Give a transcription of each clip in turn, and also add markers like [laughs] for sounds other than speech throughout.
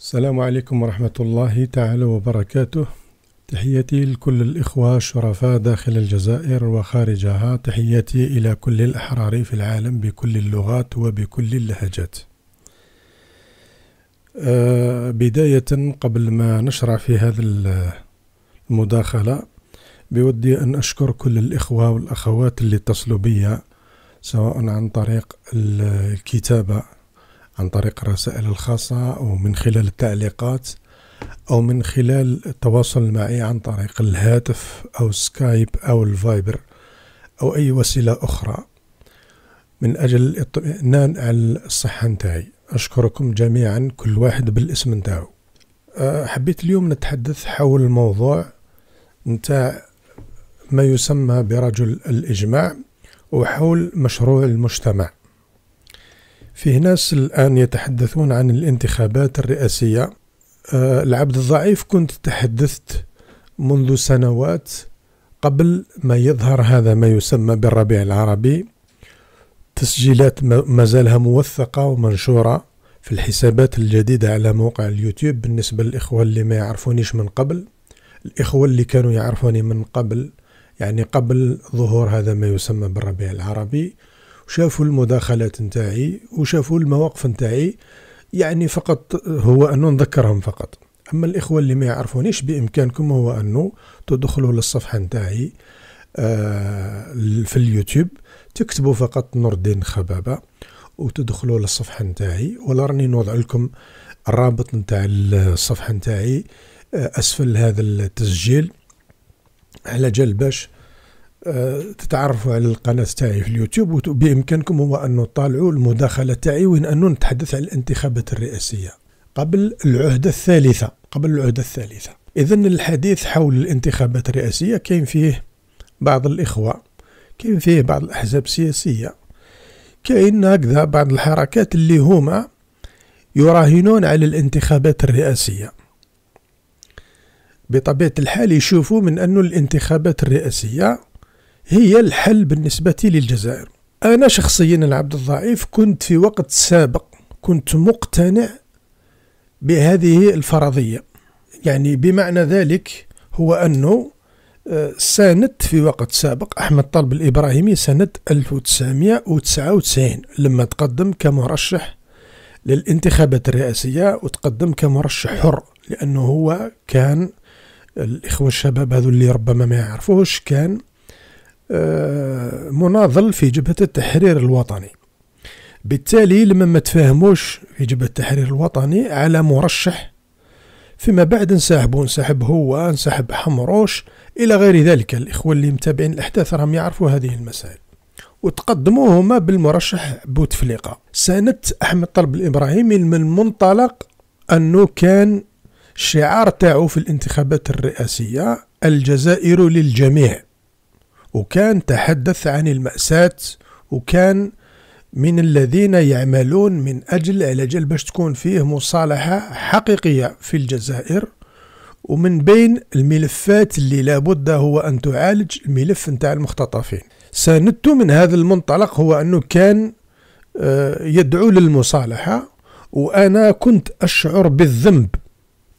السلام عليكم ورحمة الله تعالى وبركاته تحياتي لكل الإخوة الشرفاء داخل الجزائر وخارجها تحياتي إلى كل الأحرار في العالم بكل اللغات وبكل اللهجات أه بداية قبل ما نشرع في هذا المداخلة بودي أن أشكر كل الإخوة والأخوات اللي اتصلوا بي سواء عن طريق الكتابة عن طريق الرسائل الخاصة أو من خلال التعليقات أو من خلال التواصل معي عن طريق الهاتف أو سكايب أو الفايبر أو أي وسيلة أخرى من أجل الإطمئنان على الصحة نتاعي أشكركم جميعا كل واحد بالاسم نتاعو أه، حبيت اليوم نتحدث حول الموضوع نتاع ما يسمى برجل الإجماع وحول مشروع المجتمع فيه ناس الآن يتحدثون عن الانتخابات الرئاسية آه، العبد الضعيف كنت تحدثت منذ سنوات قبل ما يظهر هذا ما يسمى بالربيع العربي تسجيلات ما زالها موثقة ومنشورة في الحسابات الجديدة على موقع اليوتيوب بالنسبة للإخوة اللي ما يعرفونيش من قبل الإخوة اللي كانوا يعرفوني من قبل يعني قبل ظهور هذا ما يسمى بالربيع العربي وشافوا المداخلات نتاعي وشافوا المواقف نتاعي يعني فقط هو أنه نذكرهم فقط أما الإخوة اللي ما يعرفونيش بإمكانكم هو أنه تدخلوا للصفحة نتاعي آه، في اليوتيوب تكتبوا فقط نور الدين خبابة وتدخلوا للصفحة نتاعي ولا راني نوضع لكم الرابط نتاع الصفحة نتاعي آه، أسفل هذا التسجيل على جال باش تتعرفوا على القناة تاعي في اليوتيوب وبإمكانكم هو أن تطالعوا المداخلة تاعي وين أنه نتحدث عن الانتخابات الرئاسية قبل العهدة الثالثة قبل العهدة الثالثة إذا الحديث حول الانتخابات الرئاسية كاين فيه بعض الإخوة كاين فيه بعض الأحزاب السياسية كاين هكذا بعض الحركات اللي هما يراهنون على الانتخابات الرئاسية بطبيعة الحال يشوفوا من أن الانتخابات الرئاسية هي الحل بالنسبة للجزائر أنا شخصيا العبد الضعيف كنت في وقت سابق كنت مقتنع بهذه الفرضية يعني بمعنى ذلك هو أنه آه، ساند في وقت سابق أحمد طلب الإبراهيمي سنة 1999 لما تقدم كمرشح للانتخابات الرئاسية وتقدم كمرشح حر لأنه هو كان الإخوة الشباب هذو اللي ربما ما يعرفوش كان آه، مناضل في جبهة التحرير الوطني بالتالي لما ما تفاهموش في جبهة التحرير الوطني على مرشح فيما بعد انسحبوا انسحب هو انسحب حمروش إلى غير ذلك الإخوة اللي متابعين الأحداث راهم يعرفوا هذه المسائل وتقدموا هما بالمرشح بوتفليقة سنة أحمد طلب الإبراهيمي من منطلق أنه كان الشعار تاعو في الانتخابات الرئاسية الجزائر للجميع وكان تحدث عن المأساة وكان من الذين يعملون من أجل على جل باش تكون فيه مصالحة حقيقية في الجزائر ومن بين الملفات اللي لابد هو أن تعالج الملف نتاع المختطفين ساندته من هذا المنطلق هو أنه كان آه، يدعو للمصالحة وأنا كنت أشعر بالذنب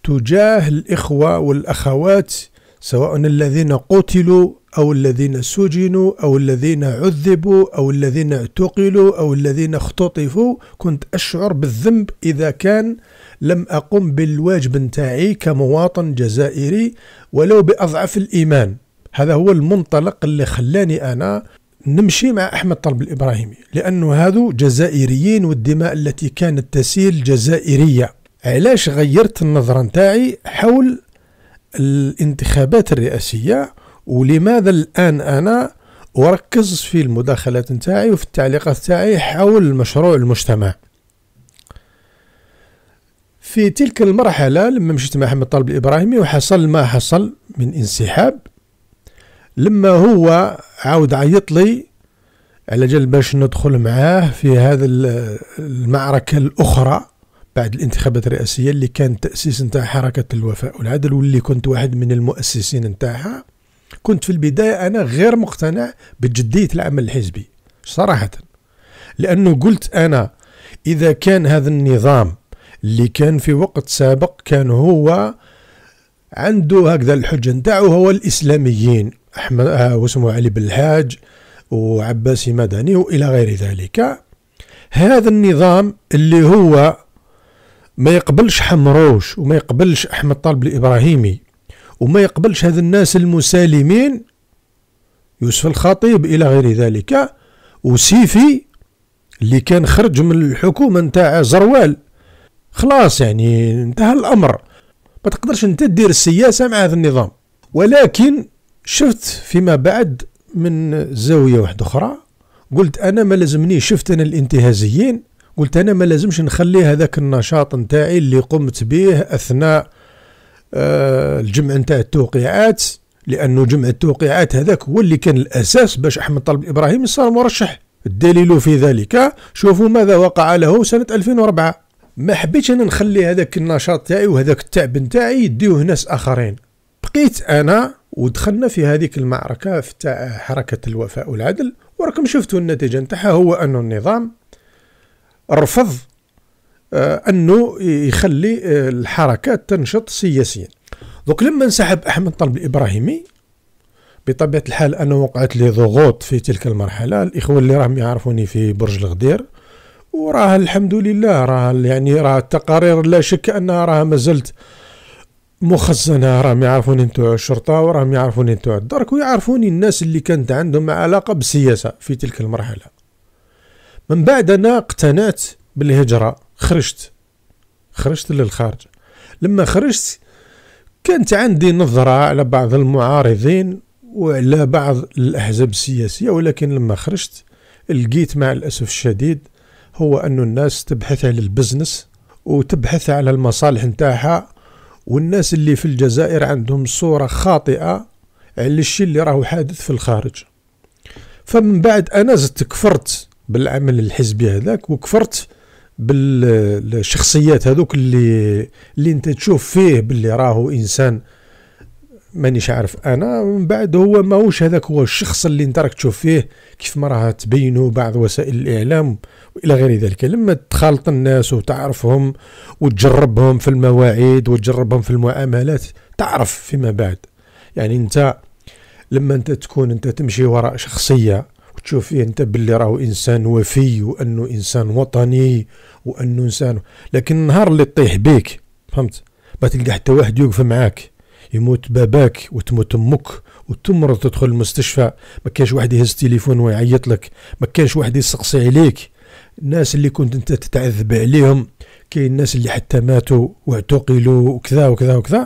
تجاه الإخوة والأخوات سواء الذين قتلوا أو الذين سجنوا أو الذين عذبوا أو الذين اعتقلوا أو الذين اختطفوا كنت أشعر بالذنب إذا كان لم أقم بالواجب نتاعي كمواطن جزائري ولو بأضعف الإيمان هذا هو المنطلق اللي خلاني أنا نمشي مع أحمد طلب الإبراهيمي لأنه هذو جزائريين والدماء التي كانت تسيل جزائرية علاش غيرت النظرة نتاعي حول الانتخابات الرئاسية ولماذا الان انا اركز في المداخلات نتاعي وفي التعليقات نتاعي حول المشروع المجتمع في تلك المرحلة لما مشيت مع أحمد طالب الإبراهيمي وحصل ما حصل من انسحاب لما هو عاود عيط لي على جال باش ندخل معاه في هذا المعركة الأخرى بعد الانتخابات الرئاسية اللي كان تأسيس نتاع حركة الوفاء والعدل واللي كنت واحد من المؤسسين نتاعها كنت في البداية أنا غير مقتنع بجدية العمل الحزبي صراحة لأنه قلت أنا إذا كان هذا النظام اللي كان في وقت سابق كان هو عنده هكذا الحجة نتاعو هو الإسلاميين أحمد آه واسمه علي بالحاج وعباسي مدني وإلى غير ذلك هذا النظام اللي هو ما يقبلش حمروش وما يقبلش أحمد طالب الإبراهيمي وما يقبلش هذ الناس المسالمين يوسف الخطيب إلى غير ذلك وسيفي اللي كان خرج من الحكومة نتاع زروال خلاص يعني انتهى الأمر ما تقدرش انت تدير السياسة مع هذا النظام ولكن شفت فيما بعد من زاوية واحدة أخرى قلت أنا ما لازمني شفت أنا الانتهازيين قلت أنا ما لازمش نخلي هذاك النشاط نتاعي اللي قمت به أثناء آه، الجمع نتاع التوقيعات لانه جمع التوقيعات هذاك هو اللي كان الاساس باش احمد طلب ابراهيم صار مرشح الدليل في ذلك شوفوا ماذا وقع له سنه 2004 ما حبيتش انا نخلي هذاك النشاط تاعي وهذاك التعب نتاعي يديوه ناس اخرين بقيت انا ودخلنا في هذيك المعركه تاع حركه الوفاء والعدل وراكم شفتوا النتيجه نتاعها هو انه النظام رفض آه، انه يخلي آه، الحركات تنشط سياسيا دوك لما انسحب احمد طلب الابراهيمي بطبيعه الحال انا وقعت لي ضغوط في تلك المرحله الاخوه اللي راهم يعرفوني في برج الغدير وراه الحمد لله راه يعني راه التقارير لا شك انها راها مازلت مخزنه راهم يعرفوني نتوع الشرطه وراهم يعرفوني نتوع الدرك ويعرفوني الناس اللي كانت عندهم علاقه بالسياسه في تلك المرحله من بعد انا اقتنعت بالهجره خرجت خرجت للخارج لما خرجت كانت عندي نظرة على بعض المعارضين وعلى بعض الأحزاب السياسية ولكن لما خرجت لقيت مع الأسف الشديد هو أن الناس تبحث على البزنس وتبحث على المصالح نتاعها والناس اللي في الجزائر عندهم صورة خاطئة على الشيء اللي راهو حادث في الخارج فمن بعد أنا زدت كفرت بالعمل الحزبي هذاك وكفرت بالشخصيات هذوك اللي اللي انت تشوف فيه باللي راهو انسان مانيش عارف انا من بعد هو ماهوش هذاك هو الشخص اللي انت راك تشوف فيه كيف ما راه تبينوا بعض وسائل الاعلام والى غير ذلك لما تخالط الناس وتعرفهم وتجربهم في المواعيد وتجربهم في المعاملات تعرف فيما بعد يعني انت لما انت تكون انت تمشي وراء شخصيه تشوف فيه انت باللي راهو انسان وفي وانه انسان وطني وانه انسان لكن النهار اللي تطيح بيك فهمت ما تلقى حتى واحد يوقف معاك يموت باباك وتموت امك وتمرض تدخل المستشفى ما كانش واحد يهز تليفون ويعيط لك ما كانش واحد يسقسي عليك الناس اللي كنت انت تتعذب عليهم كاين الناس اللي حتى ماتوا واعتقلوا وكذا وكذا وكذا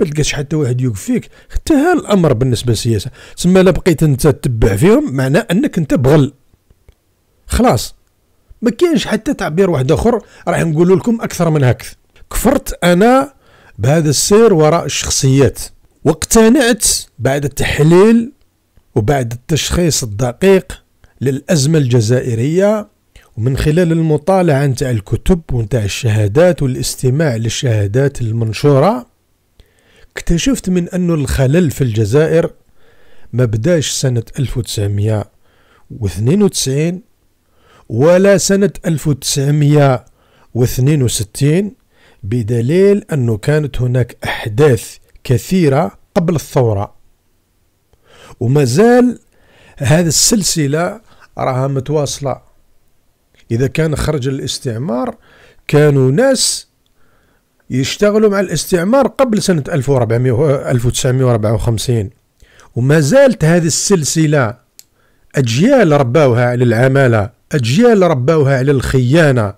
ما تلقاش حتى واحد فيك حتى ها الامر بالنسبه للسياسه تسمى لا بقيت انت تتبع فيهم معناه انك انت بغل خلاص ما كاينش حتى تعبير واحد اخر راح نقول لكم اكثر من هكذا كفرت انا بهذا السير وراء الشخصيات واقتنعت بعد التحليل وبعد التشخيص الدقيق للازمه الجزائريه ومن خلال المطالعة نتاع الكتب ونتاع الشهادات والاستماع للشهادات المنشورة اكتشفت من أن الخلل في الجزائر ما بداش سنة 1992 ولا سنة 1962 بدليل أنه كانت هناك أحداث كثيرة قبل الثورة ومازال هذه السلسلة راها متواصلة إذا كان خرج الاستعمار كانوا ناس يشتغلوا مع الاستعمار قبل سنة 1400 1954 وما زالت هذه السلسلة أجيال رباوها على العمالة أجيال رباوها على الخيانة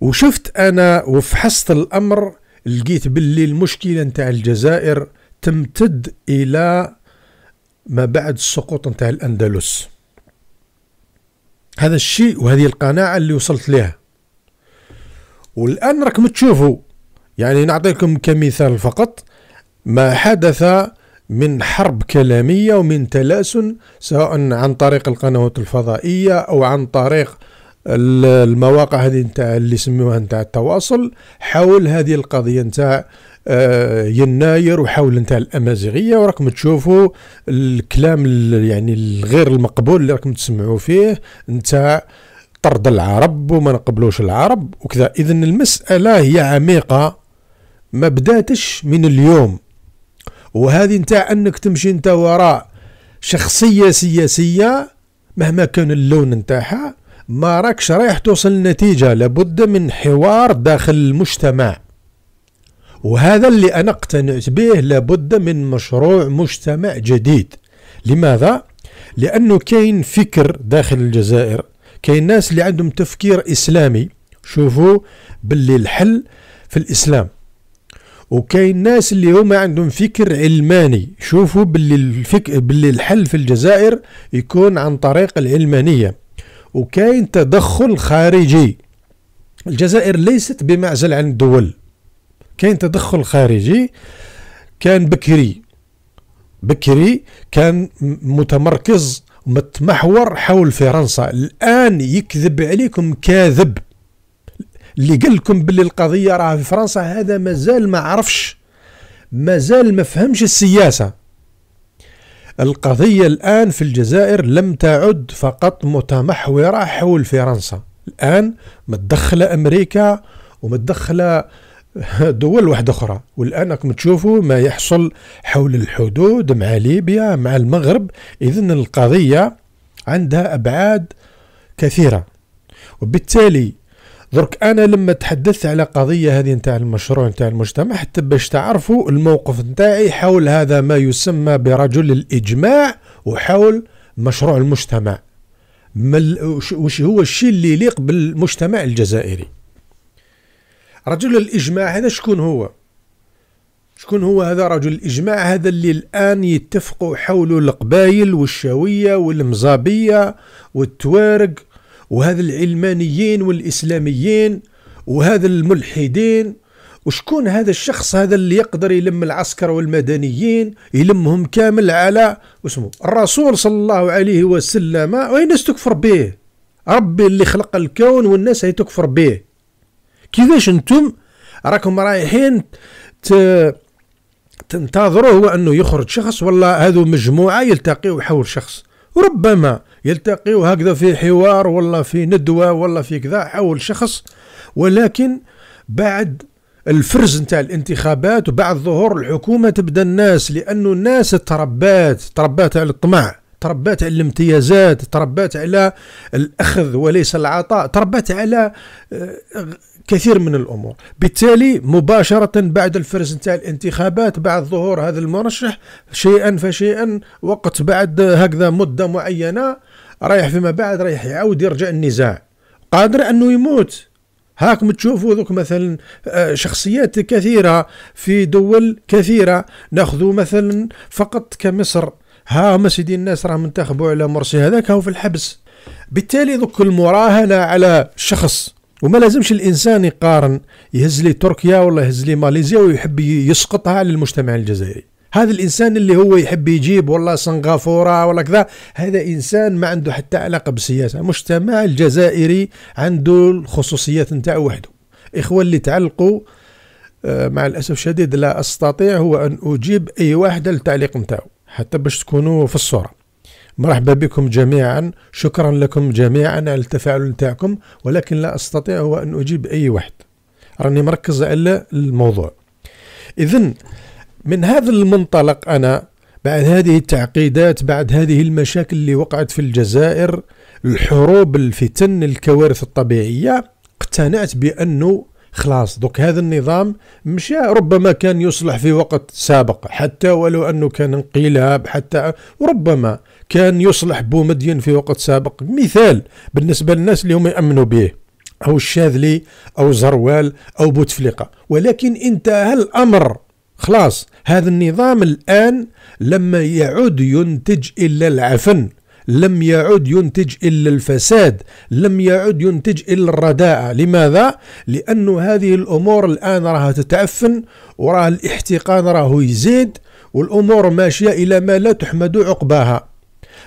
وشفت أنا وفحصت الأمر لقيت باللي المشكلة نتاع الجزائر تمتد إلى ما بعد سقوط نتاع الأندلس هذا الشيء وهذه القناعة اللي وصلت لها والآن راكم تشوفوا يعني نعطيكم كمثال فقط ما حدث من حرب كلامية ومن تلاسن سواء عن طريق القنوات الفضائية أو عن طريق المواقع هذه نتاع اللي يسموها نتاع التواصل حول هذه القضية نتاع آه، يناير وحاول نتاع الامازيغيه وراكم تشوفوا الكلام يعني الغير المقبول اللي راكم تسمعوا فيه نتاع طرد العرب وما نقبلوش العرب وكذا اذا المساله هي عميقه ما بداتش من اليوم وهذه نتاع انك تمشي انت وراء شخصيه سياسيه مهما كان اللون نتاعها ما راكش رايح توصل لنتيجه لابد من حوار داخل المجتمع وهذا اللي أنا اقتنعت به لابد من مشروع مجتمع جديد لماذا؟ لأنه كاين فكر داخل الجزائر كاين ناس اللي عندهم تفكير إسلامي شوفوا باللي الحل في الإسلام وكاين ناس اللي هما عندهم فكر علماني شوفوا باللي الفك... باللي الحل في الجزائر يكون عن طريق العلمانية وكاين تدخل خارجي الجزائر ليست بمعزل عن الدول كاين تدخل خارجي كان بكري بكري كان متمركز متمحور حول فرنسا الان يكذب عليكم كاذب اللي قال لكم باللي القضيه راه في فرنسا هذا مازال ما عرفش مازال ما فهمش السياسه القضيه الان في الجزائر لم تعد فقط متمحوره حول فرنسا الان متدخله امريكا ومتدخله [laughs] دول واحدة أخرى والآن راكم تشوفوا ما يحصل حول الحدود مع ليبيا مع المغرب إذا القضية عندها أبعاد كثيرة وبالتالي درك أنا لما تحدثت على قضية هذه نتاع المشروع نتاع المجتمع حتى باش تعرفوا الموقف نتاعي حول هذا ما يسمى برجل الإجماع وحول مشروع المجتمع وش هو الشيء اللي يليق بالمجتمع الجزائري رجل الإجماع هذا شكون هو شكون هو هذا رجل الإجماع هذا اللي الآن يتفقوا حوله القبايل والشاوية والمزابية والتوارق وهذا العلمانيين والإسلاميين وهذا الملحدين وشكون هذا الشخص هذا اللي يقدر يلم العسكر والمدنيين يلمهم كامل على اسمه الرسول صلى الله عليه وسلم الناس تكفر به ربي اللي خلق الكون والناس هي تكفر به كيفاش انتم راكم رايحين ت... تنتظروا هو انه يخرج شخص ولا هذو مجموعه يلتقيوا حول شخص ربما يلتقيوا هكذا في حوار ولا في ندوه ولا في كذا حول شخص ولكن بعد الفرز نتاع الانتخابات وبعد ظهور الحكومه تبدا الناس لانه الناس تربات تربات على الطمع تربات على الامتيازات تربات على الاخذ وليس العطاء تربات على آه، كثير من الامور بالتالي مباشره بعد الفرز نتاع الانتخابات بعد ظهور هذا المرشح شيئا فشيئا وقت بعد هكذا مده معينه رايح فيما بعد رايح يعاود يرجع النزاع قادر انه يموت هاكم تشوفوا ذوك مثلا آه، شخصيات كثيرة في دول كثيرة ناخذوا مثلا فقط كمصر ها هما سيدي الناس راهم منتخبوا على مرسي هذاك هو في الحبس بالتالي ذوك المراهنة على شخص وما لازمش الانسان يقارن يهز لي تركيا ولا يهز لي ماليزيا ويحب يسقطها على المجتمع الجزائري هذا الانسان اللي هو يحب يجيب والله سنغافوره ولا كذا هذا انسان ما عنده حتى علاقه بالسياسه المجتمع الجزائري عنده الخصوصيات نتاعو وحده اخوه اللي تعلقوا آه، مع الاسف الشديد لا استطيع هو ان اجيب اي واحد للتعليق نتاعو حتى باش تكونوا في الصوره مرحبا بكم جميعا شكرا لكم جميعا على التفاعل نتاعكم ولكن لا أستطيع هو أن أجيب أي واحد راني مركز على الموضوع إذا من هذا المنطلق أنا بعد هذه التعقيدات بعد هذه المشاكل اللي وقعت في الجزائر الحروب الفتن الكوارث الطبيعية اقتنعت بأنه خلاص دوك هذا النظام مشى ربما كان يصلح في وقت سابق حتى ولو أنه كان انقلاب حتى وربما كان يصلح بومدين في وقت سابق مثال بالنسبة للناس اللي هم يأمنوا به أو الشاذلي أو زروال أو بوتفليقة ولكن انتهى الأمر خلاص هذا النظام الآن لما يعود ينتج إلا العفن لم يعد ينتج إلا الفساد لم يعد ينتج إلا الرداءة لماذا؟ لأن هذه الأمور الآن راها تتعفن وراه الاحتقان راه يزيد والأمور ماشية إلى ما لا تحمد عقباها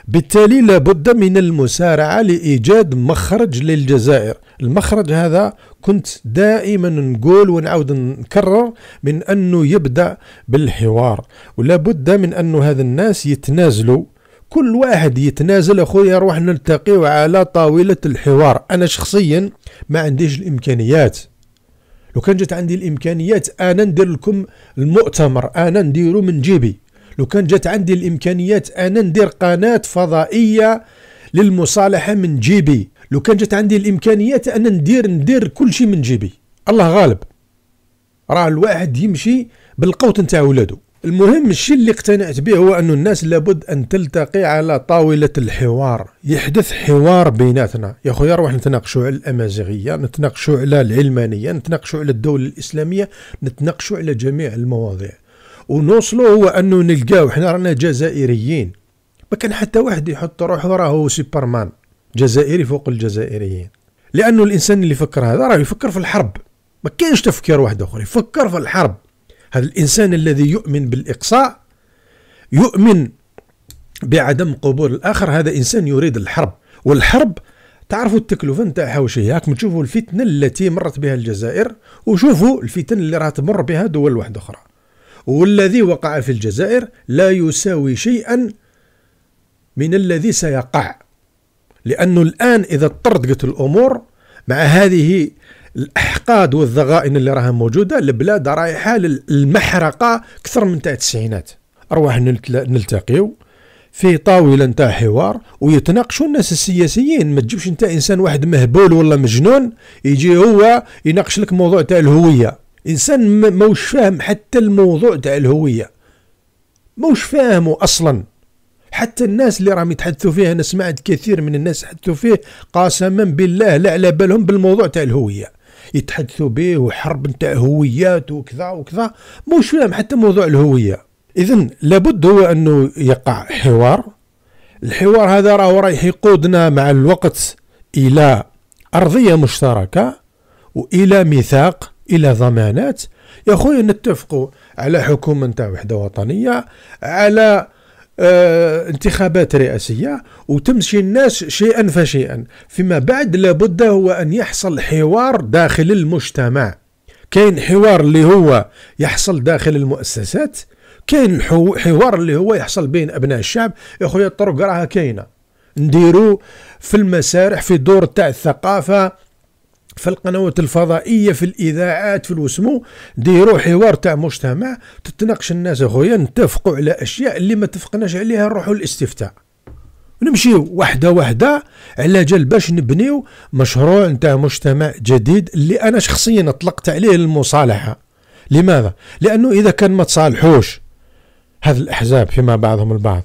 بالتالي لابد من المسارعة لإيجاد مخرج للجزائر المخرج هذا كنت دائما نقول ونعاود نكرر من أنه يبدأ بالحوار ولابد من أن هذا الناس يتنازلوا كل واحد يتنازل اخويا روح نلتقيو على طاوله الحوار انا شخصيا ما عنديش الامكانيات لو كان جات عندي الامكانيات انا ندير لكم المؤتمر انا نديرو من جيبي لو كان جات عندي الامكانيات انا ندير قناه فضائيه للمصالحه من جيبي لو كان جات عندي الامكانيات انا ندير ندير كل شيء من جيبي الله غالب راه الواحد يمشي بالقوت نتاع ولادو المهم الشيء اللي اقتنعت به هو أن الناس لابد أن تلتقي على طاولة الحوار يحدث حوار بيناتنا يا خويا روح نتناقشوا على الأمازيغية نتناقشوا على العلمانية نتناقشوا على الدولة الإسلامية نتناقشوا على جميع المواضيع ونوصلوا هو أنه نلقاو حنا رانا جزائريين ما كان حتى واحد يحط روحه راهو سوبرمان جزائري فوق الجزائريين لأنه الإنسان اللي يفكر هذا راه يفكر في الحرب ما كاينش تفكير واحد آخر يفكر في الحرب هذا الإنسان الذي يؤمن بالإقصاء يؤمن بعدم قبول الآخر هذا إنسان يريد الحرب والحرب تعرفوا التكلفة نتاعها واش هي راكم تشوفوا الفتنة التي مرت بها الجزائر وشوفوا الفتن اللي راه تمر بها دول واحدة أخرى والذي وقع في الجزائر لا يساوي شيئا من الذي سيقع لأنه الآن إذا اضطرت الأمور مع هذه الاحقاد والضغائن اللي راها موجوده البلاد رايحه للمحرقه اكثر من تاع التسعينات ارواح نلتقيو في طاوله نتاع حوار ويتناقشوا الناس السياسيين ما تجيبش انت انسان واحد مهبول ولا مجنون يجي هو يناقش لك موضوع تاع الهويه انسان موش فاهم حتى الموضوع تاع الهويه موش فاهمه اصلا حتى الناس اللي راهم يتحدثوا فيه انا سمعت كثير من الناس يتحدثوا فيه قسما بالله لا على بالهم بالموضوع تاع الهويه يتحدثوا به وحرب نتاع هويات وكذا وكذا مش فاهم نعم، حتى موضوع الهويه اذا لابد هو انه يقع حوار الحوار هذا راهو رايح يقودنا مع الوقت الى ارضيه مشتركه والى ميثاق الى ضمانات يا خويا نتفقوا على حكومه نتاع وحده وطنيه على آه، انتخابات رئاسية وتمشي الناس شيئا فشيئا فيما بعد لابد هو أن يحصل حوار داخل المجتمع كاين حوار اللي هو يحصل داخل المؤسسات كاين حوار اللي هو يحصل بين ابناء الشعب يا خويا الطرق راها كاينه نديرو في المسارح في دور تاع الثقافه في القنوات الفضائية في الإذاعات في الوسمو ديروا حوار تاع مجتمع تتناقش الناس أخويا نتفقوا على أشياء اللي ما تفقناش عليها نروحوا الاستفتاء نمشيو وحده وحده على جال باش نبنيو مشروع نتاع مجتمع جديد اللي انا شخصيا اطلقت عليه المصالحه لماذا لانه اذا كان ما تصالحوش هذ الاحزاب فيما بعضهم البعض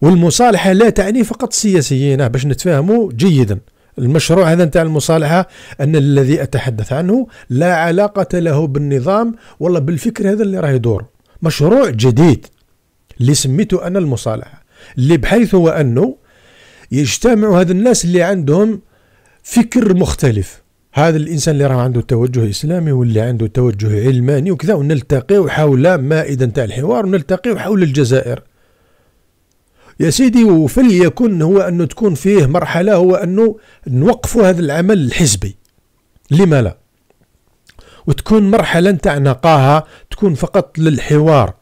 والمصالحه لا تعني فقط السياسيين باش نتفاهموا جيدا المشروع هذا نتاع المصالحه ان الذي اتحدث عنه لا علاقه له بالنظام ولا بالفكر هذا اللي راه يدور مشروع جديد اللي سميته انا المصالحه اللي بحيث هو أنه يجتمع هذا الناس اللي عندهم فكر مختلف هذا الانسان اللي راه عنده توجه اسلامي واللي عنده توجه علماني وكذا ونلتقي حول مائده نتاع الحوار ونلتقي حول الجزائر يا سيدي وفليكن هو أنه تكون فيه مرحلة هو أنه نوقفوا هذا العمل الحزبي لما لا وتكون مرحلة نتاع نقاها تكون فقط للحوار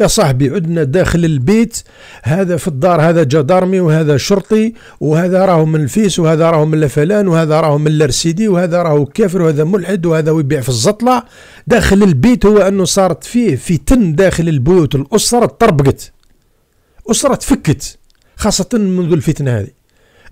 يا صاحبي عدنا داخل البيت هذا في الدار هذا جدارمي وهذا شرطي وهذا راهو من الفيس وهذا راهو من فلان وهذا راهو من الرسيدي وهذا راهو كافر وهذا ملحد وهذا ويبيع في الزطلة داخل البيت هو أنه صارت فيه فتن داخل البيوت الأسرة تربقت أسرة تفكت خاصة منذ الفتنة هذه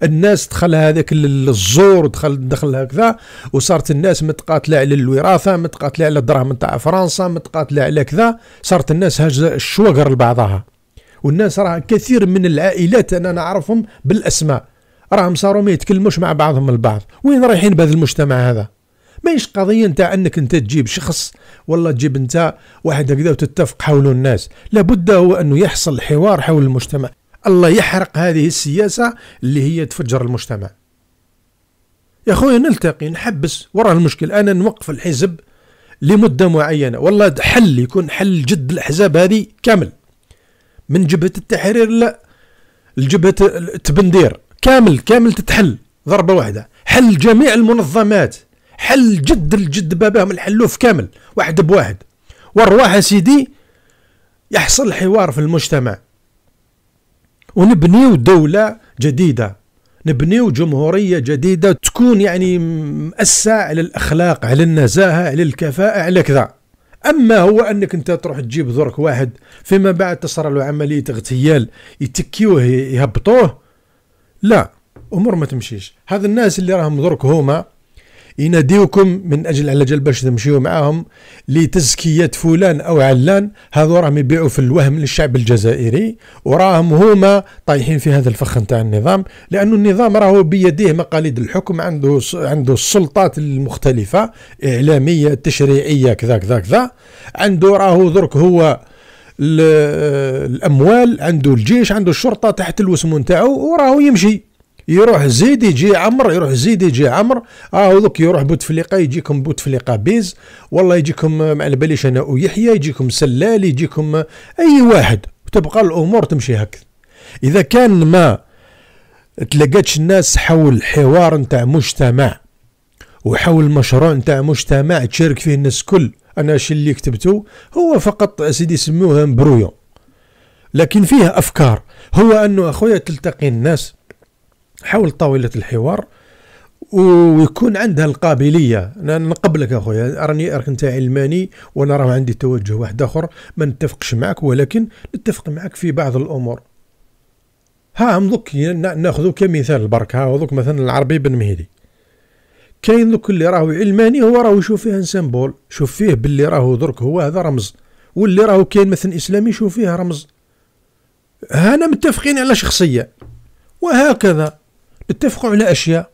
الناس دخل هذاك الزور دخل دخل هكذا وصارت الناس متقاتله على الوراثه متقاتله على الدراهم نتاع فرنسا متقاتله على كذا صارت الناس هاج الشوغر لبعضها والناس راه كثير من العائلات انا نعرفهم بالاسماء راهم صاروا ما يتكلموش مع بعضهم البعض وين رايحين بهذا المجتمع هذا ماهيش قضيه نتاع انك انت تجيب شخص والله تجيب انت واحد هكذا وتتفق حول الناس لابد هو انه يحصل حوار حول المجتمع الله يحرق هذه السياسه اللي هي تفجر المجتمع يا خويا نلتقي نحبس وراه المشكل انا نوقف الحزب لمده معينه والله حل يكون حل جد الاحزاب هذه كامل من جبهه التحرير لا الجبهه التبندير كامل كامل تتحل ضربه واحده حل جميع المنظمات حل جد الجد باباهم الحلوف كامل واحد بواحد والرواح سيدي يحصل حوار في المجتمع ونبنيو دولة جديدة نبنيو جمهورية جديدة تكون يعني مأسة على الأخلاق على النزاهة على الكفاءة على كذا أما هو أنك أنت تروح تجيب ذرك واحد فيما بعد تصرى له عملية اغتيال يتكيوه يهبطوه لا أمور ما تمشيش هذا الناس اللي راهم ذرك هما يناديوكم من اجل على جال باش تمشيو معاهم لتزكيه فلان او علان هذو راهم يبيعوا في الوهم للشعب الجزائري وراهم هما طايحين في هذا الفخ نتاع النظام لأن النظام راهو بيديه مقاليد الحكم عنده عنده السلطات المختلفه اعلاميه تشريعيه كذا كذا كذا عنده راهو درك هو الاموال عنده الجيش عنده الشرطه تحت الوسم نتاعو وراهو يمشي يروح زيد يجي عمر يروح زيد يجي عمر اه دوك يروح بوتفليقه يجيكم بوتفليقه بيز والله يجيكم آه، مع الباليش باليش انا ويحيى يجيكم سلال يجيكم آه، اي واحد وتبقى الامور تمشي هكذا اذا كان ما تلقاتش الناس حول حوار نتاع مجتمع وحول مشروع نتاع مجتمع تشارك فيه الناس كل انا شي اللي كتبته هو فقط سيدي سموه برويون لكن فيه افكار هو انه اخويا تلتقي الناس حول طاولة الحوار ويكون عندها القابليه انا نقبلك اخويا راني راك انت علماني وانا راه عندي توجه واحد اخر ما نتفقش معك ولكن نتفق معك في بعض الامور ها هم دوك ناخذو كمثال برك ها دوك مثلا العربي بن مهدي كاين دوك اللي راهو علماني هو راهو يشوف فيه بول شوف فيه باللي راهو درك هو هذا رمز واللي راهو كاين مثلا اسلامي يشوف فيه رمز هنا متفقين على شخصيه وهكذا نتفقوا على اشياء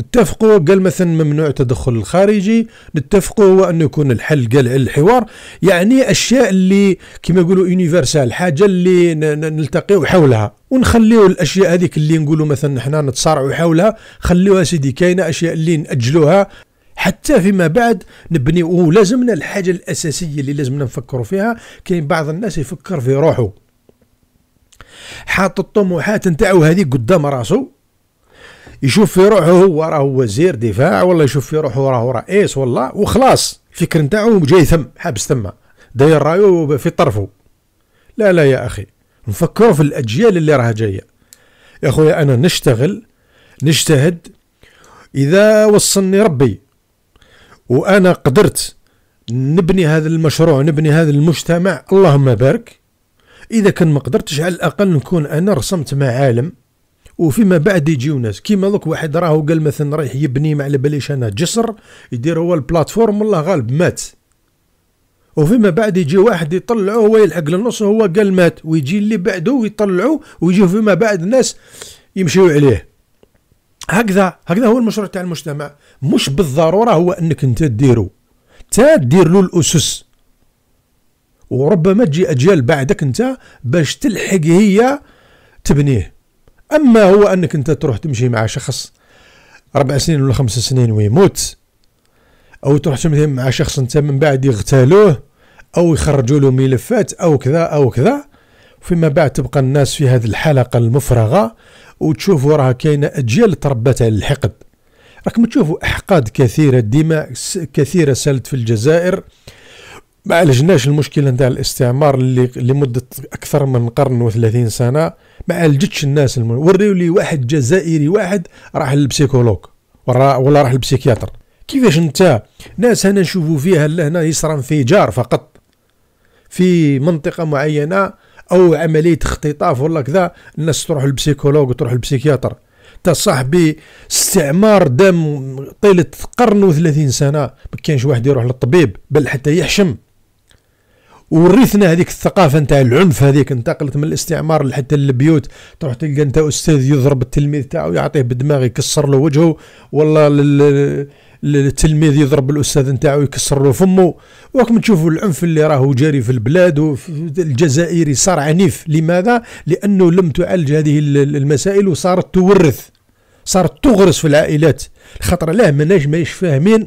نتفقوا قال مثلا ممنوع التدخل الخارجي نتفقوا هو انه يكون الحل قال الحوار يعني اشياء اللي كما يقولوا يونيفرسال حاجه اللي نلتقيو حولها ونخليو الاشياء هذيك اللي نقولوا مثلا حنا نتصارعوا حولها خليوها سيدي كاينه اشياء اللي ناجلوها حتى فيما بعد نبني ولازمنا الحاجه الاساسيه اللي لازمنا نفكروا فيها كاين بعض الناس يفكر في روحه حاط الطموحات نتاعو هذه قدام راسو يشوف في روحه هو راه وزير دفاع ولا يشوف في روحه راه رئيس ولا وخلاص الفكر نتاعو جاي ثم حابس ثم داير رايو في طرفه لا لا يا اخي نفكروا في الاجيال اللي راها جايه يا خويا انا نشتغل نجتهد اذا وصلني ربي وانا قدرت نبني هذا المشروع نبني هذا المجتمع اللهم بارك اذا كان ما قدرتش على الاقل نكون انا رسمت معالم وفيما بعد يجيو ناس كيما دوك واحد راهو قال مثلا رايح يبني ما على باليش انا جسر يدير هو البلاتفورم والله غالب مات وفيما بعد يجي واحد يطلعه هو يلحق للنص وهو قال مات ويجي اللي بعده ويطلعه ويجي فيما بعد ناس يمشيو عليه هكذا هكذا هو المشروع تاع المجتمع مش بالضروره هو انك انت تديرو تا دير له الاسس وربما تجي اجيال بعدك انت باش تلحق هي تبنيه اما هو انك انت تروح تمشي مع شخص ربع سنين ولا خمس سنين ويموت او تروح تمشي مع شخص انت من بعد يغتالوه او يخرجوا له ملفات او كذا او كذا فيما بعد تبقى الناس في هذه الحلقه المفرغه وتشوفوا وراها كاينه اجيال تربت على الحقد راكم تشوفوا احقاد كثيره دماء كثيره سالت في الجزائر ما عالجناش المشكلة نتاع الاستعمار اللي لمدة أكثر من قرن وثلاثين سنة ما عالجتش الناس الم... وريو لي واحد جزائري واحد راح للبسيكولوج ولا راح للبسيكياتر كيفاش انت ناس انا نشوفوا فيها هنا يصرى انفجار فقط في منطقة معينة أو عملية اختطاف ولا كذا الناس تروح للبسيكولوج وتروح للبسيكياتر تا صاحبي استعمار دام طيلة قرن وثلاثين سنة ما كانش واحد يروح للطبيب بل حتى يحشم ورثنا هذيك الثقافه نتاع العنف هذيك انتقلت من الاستعمار لحتى للبيوت تروح تلقى انت استاذ يضرب التلميذ تاعو يعطيه بدماغ يكسر له وجهه والله التلميذ يضرب الاستاذ نتاعو يكسر له فمه وكم تشوفوا العنف اللي راهو جاري في البلاد والجزائري صار عنيف لماذا؟ لانه لم تعالج هذه المسائل وصارت تورث صارت تغرس في العائلات الخطر لا مناش ماهيش فاهمين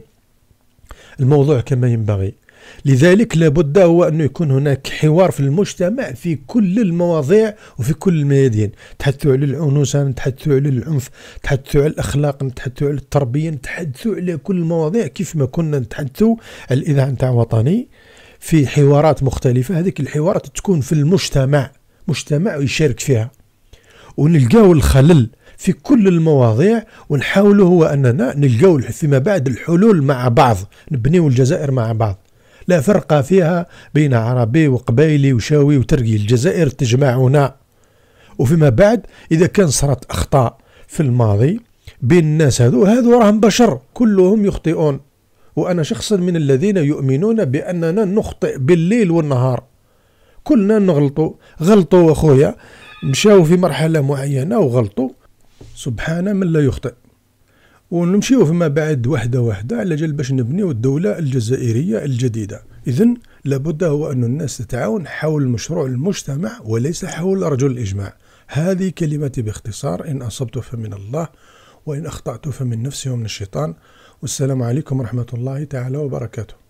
الموضوع كما ينبغي لذلك لابد هو أنه يكون هناك حوار في المجتمع في كل المواضيع وفي كل الميادين نتحدثوا على العنوسة نتحدثوا على العنف نتحدثوا على الأخلاق نتحدثوا على التربية نتحدثوا على كل المواضيع كيف ما كنا نتحدثوا على الإذاعة نتاع وطني في حوارات مختلفة هذيك الحوارات تكون في المجتمع مجتمع يشارك فيها ونلقاو الخلل في كل المواضيع ونحاولوا هو أننا نلقاو فيما بعد الحلول مع بعض نبنيو الجزائر مع بعض لا فرق فيها بين عربي وقبايلي وشاوي وترقي الجزائر تجمعنا وفيما بعد إذا كان صارت أخطاء في الماضي بين الناس هذو هذو راهم بشر كلهم يخطئون وأنا شخص من الذين يؤمنون بأننا نخطئ بالليل والنهار كلنا نغلطوا غلطوا أخويا مشاو في مرحلة معينة وغلطوا سبحان من لا يخطئ ونمشيو فيما بعد وحده وحده على جال باش نبنيو الدوله الجزائريه الجديده اذا لابد هو أن الناس تتعاون حول مشروع المجتمع وليس حول رجل الإجماع هذه كلمتي باختصار إن أصبت فمن الله وإن أخطأت فمن نفسي ومن الشيطان والسلام عليكم ورحمة الله تعالى وبركاته